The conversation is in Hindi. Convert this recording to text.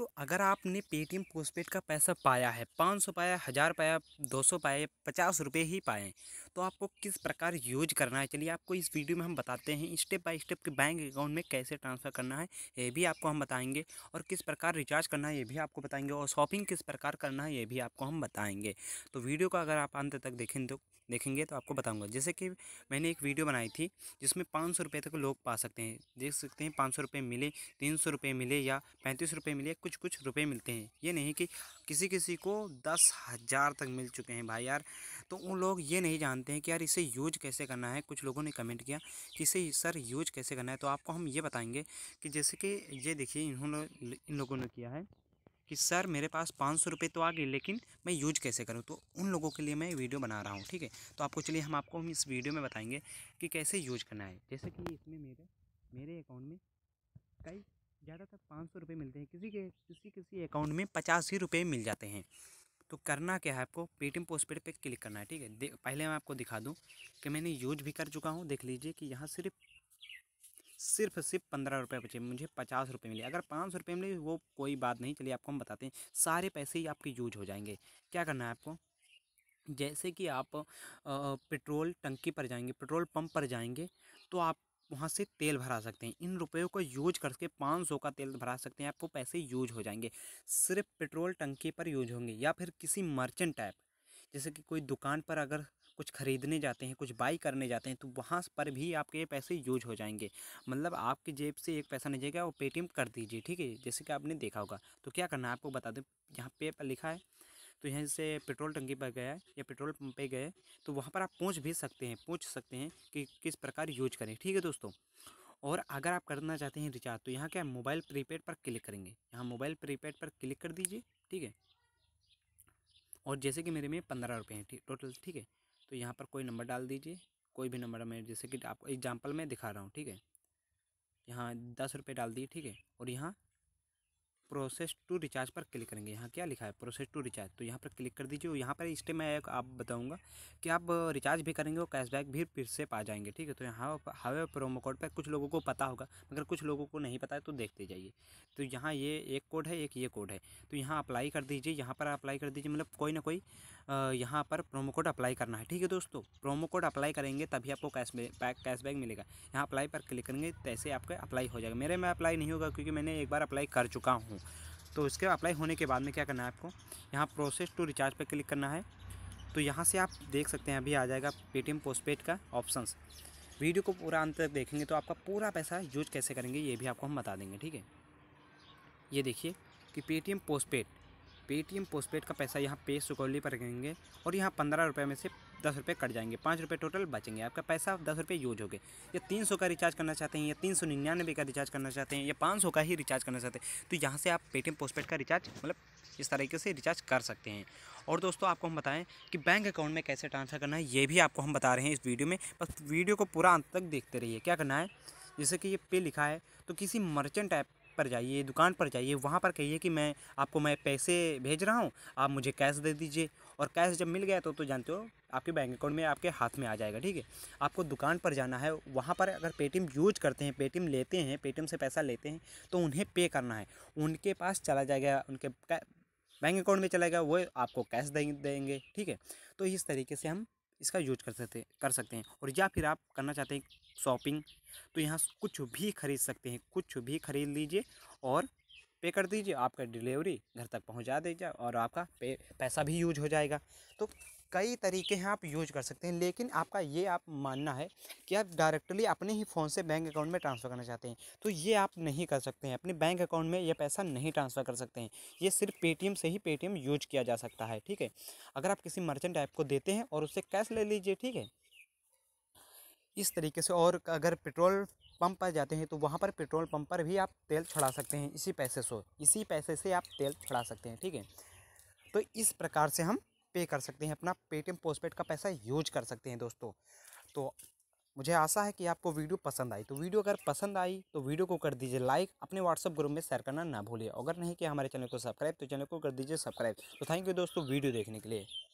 दोस्तों अगर आपने पेटीएम पोस्टपेड का पैसा पाया है पाँच सौ पाया हज़ार पाया दो सौ पाए पचास रुपये ही पाए तो आपको किस प्रकार यूज करना है चलिए आपको इस वीडियो में हम बताते हैं स्टेप बाय स्टेप के बैंक अकाउंट में कैसे ट्रांसफ़र करना है ये भी आपको हम बताएंगे और किस प्रकार रिचार्ज करना है ये भी आपको बताएंगे और शॉपिंग किस प्रकार करना है ये भी आपको हम बताएंगे तो वीडियो को अगर आप अंत तक देखें तो देखेंगे तो आपको बताऊंगा जैसे कि मैंने एक वीडियो बनाई थी जिसमें पाँच सौ रुपये तक लोग पा सकते हैं देख सकते हैं पाँच सौ रुपये मिले तीन सौ रुपये मिले या पैंतीस रुपये मिले कुछ कुछ रुपये मिलते हैं ये नहीं कि किसी किसी को दस हज़ार तक मिल चुके हैं भाई यार तो उन लोग ये नहीं जानते हैं कि यार इसे यूज कैसे करना है कुछ लोगों ने कमेंट किया कि इसे सर यूज कैसे करना है तो आपको हम ये बताएंगे कि जैसे कि ये देखिए इन्होंने इन लोगों ने किया है कि सर मेरे पास पाँच सौ रुपये तो आ गए लेकिन मैं यूज कैसे करूँ तो उन लोगों के लिए मैं वीडियो बना रहा हूँ ठीक है तो आपको चलिए हम आपको हम इस वीडियो में बताएंगे कि कैसे यूज करना है जैसे कि इसमें मेरे मेरे अकाउंट में कई ज़्यादातर पाँच सौ रुपये मिलते हैं किसी के किसी किसी अकाउंट में पचास ही रुपये मिल जाते हैं तो करना क्या है आपको पेटीएम पोस्टपेड पे क्लिक करना है ठीक है पहले मैं आपको दिखा दूँ कि मैंने यूज भी कर चुका हूँ देख लीजिए कि यहाँ सिर्फ सिर्फ सिर्फ पंद्रह रुपये बचे मुझे पचास रुपये मिले अगर पाँच सौ रुपये मिले वो कोई बात नहीं चलिए आपको हम बताते हैं सारे पैसे ही आपके यूज हो जाएंगे क्या करना है आपको जैसे कि आप पेट्रोल टंकी पर जाएंगे पेट्रोल पंप पर जाएंगे तो आप वहाँ से तेल भरा सकते हैं इन रुपयों का यूज करके पाँच सौ का तेल भरा सकते हैं आपको पैसे यूज हो जाएंगे सिर्फ पेट्रोल टंकी पर यूज होंगे या फिर किसी मर्चेंट टाइप जैसे कि कोई दुकान पर अगर कुछ ख़रीदने जाते हैं कुछ बाई करने जाते हैं तो वहाँ पर भी आपके ये पैसे यूज हो जाएंगे मतलब आपकी जेब से एक पैसा नहीं जाएगा वो पेटीएम कर दीजिए ठीक है जैसे कि आपने देखा होगा तो क्या करना है आपको बता दें यहाँ पे पर लिखा है तो यहाँ से पेट्रोल टंकी पर गया या पेट्रोल पंप पे गए तो वहाँ पर आप पहुँच भी सकते हैं पूछ सकते हैं कि किस प्रकार यूज करें ठीक है दोस्तों और अगर आप करना चाहते हैं रिचार्ज तो यहाँ क्या मोबाइल प्रीपेड पर क्लिक करेंगे यहाँ मोबाइल प्रीपेड पर क्लिक कर दीजिए ठीक है और जैसे कि मेरे में पंद्रह रुपये हैं ठीक टोटल ठीक है तो यहाँ पर कोई नंबर डाल दीजिए कोई भी नंबर मैं जैसे कि आपको एग्जाम्पल मैं दिखा रहा हूँ ठीक है यहाँ दस रुपये डाल दिए ठीक है और यहाँ प्रोसेस टू रिचार्ज पर क्लिक करेंगे यहाँ क्या लिखा है प्रोसेस टू रिचार्ज तो यहाँ पर क्लिक कर दीजिए यहाँ पर इस टाइम मैं एक आप बताऊँगा कि आप रिचार्ज भी करेंगे और कैशबैक भी फिर से पा जाएंगे ठीक है तो यहाँ हावे प्रोमो कोड पर कुछ लोगों को पता होगा मगर कुछ लोगों को नहीं पता है तो देखते जाइए तो यहाँ ये एक कोड है एक ये कोड है तो यहाँ अप्लाई कर दीजिए यहाँ पर अप्लाई कर दीजिए मतलब कोई ना कोई यहाँ पर प्रोमो कोड अप्लाई करना है ठीक है दोस्तों प्रोमो कोड अप्लाई करेंगे तभी आपको कैशबैक कैशबैक मिलेगा यहाँ अप्लाई पर क्लिक करेंगे तैसे आपका अप्लाई हो जाएगा मेरे में अप्लाई नहीं होगा क्योंकि मैंने एक बार अप्लाई कर चुका हूँ हूँ तो इसके अप्लाई होने के बाद में क्या करना है आपको यहाँ प्रोसेस टू रिचार्ज पर क्लिक करना है तो यहाँ से आप देख सकते हैं अभी आ जाएगा पेटीएम पोस्टपेड का ऑप्शन वीडियो को पूरा अंत तक देखेंगे तो आपका पूरा पैसा यूज कैसे करेंगे ये भी आपको हम बता देंगे ठीक है ये देखिए कि पेटीएम पोस्टपेड पेटीएम पोस्टपेड का पैसा यहाँ पे सुकौली पर रखेंगे और यहाँ पंद्रह रुपये में से दस रुपये कट जाएंगे पाँच रुपये टोटल बचेंगे आपका पैसा दस रुपये यूज हो गए या तीन सौ का रिचार्ज करना चाहते हैं या तीन सौ निन्यानवे का रिचार्ज करना चाहते हैं या पाँच सौ का ही रिचार्ज करना चाहते हैं तो यहाँ से आप पेटीएम पोस्टपेड का रिचार्ज मतलब इस तरीके से रिचार्ज कर सकते हैं और दोस्तों आपको हम बताएं कि बैंक अकाउंट में कैसे ट्रांसफ़र करना है ये भी आपको हम बता रहे हैं इस वीडियो में बस वीडियो को पूरा अंत तक देखते रहिए क्या करना है जैसे कि ये पे लिखा है तो किसी मर्चेंट ऐप पर जाइए दुकान पर जाइए वहाँ पर कहिए कि मैं आपको मैं पैसे भेज रहा हूँ आप मुझे कैश दे दीजिए और कैश जब मिल गया तो तो जानते हो आपके बैंक अकाउंट में आपके हाथ में आ जाएगा ठीक है आपको दुकान पर जाना है वहाँ पर अगर पेटीएम यूज करते हैं पेटीएम लेते हैं पेटीएम से पैसा लेते हैं तो उन्हें पे करना है उनके पास चला जाएगा उनके बैंक अकाउंट में चला गया वो आपको कैश देंगे ठीक है तो इस तरीके से हम इसका यूज कर सकते कर सकते हैं और या फिर आप करना चाहते हैं शॉपिंग तो यहाँ कुछ भी खरीद सकते हैं कुछ भी खरीद लीजिए और पे कर दीजिए आपका डिलीवरी घर तक पहुँचा दीजिए और आपका पे पैसा भी यूज हो जाएगा तो कई तरीके हैं आप यूज कर सकते हैं लेकिन आपका ये आप मानना है कि आप डायरेक्टली अपने ही फ़ोन से बैंक अकाउंट में ट्रांसफ़र करना चाहते हैं तो ये आप नहीं कर सकते हैं अपने बैंक अकाउंट में ये पैसा नहीं ट्रांसफ़र कर सकते हैं ये सिर्फ पेटीएम से ही पेटीएम यूज किया जा सकता है ठीक है अगर आप किसी मर्चेंट ऐप को देते हैं और उससे कैश ले लीजिए ठीक है इस तरीके से और अगर पेट्रोल पंप पर जाते हैं तो वहाँ पर पेट्रोल पंप पर भी आप तेल छड़ा सकते हैं इसी पैसे से इसी पैसे से आप तेल छड़ा सकते हैं ठीक है तो इस प्रकार से हम पे कर सकते हैं अपना पेटीएम पोस्टपेड का पैसा यूज कर सकते हैं दोस्तों तो मुझे आशा है कि आपको वीडियो पसंद आई तो वीडियो अगर पसंद आई तो वीडियो को कर दीजिए लाइक अपने व्हाट्सअप ग्रुप में शेयर करना ना भूलिए अगर नहीं किया हमारे चैनल को सब्सक्राइब तो चैनल को कर दीजिए सब्सक्राइब तो थैंक यू दोस्तों वीडियो देखने के लिए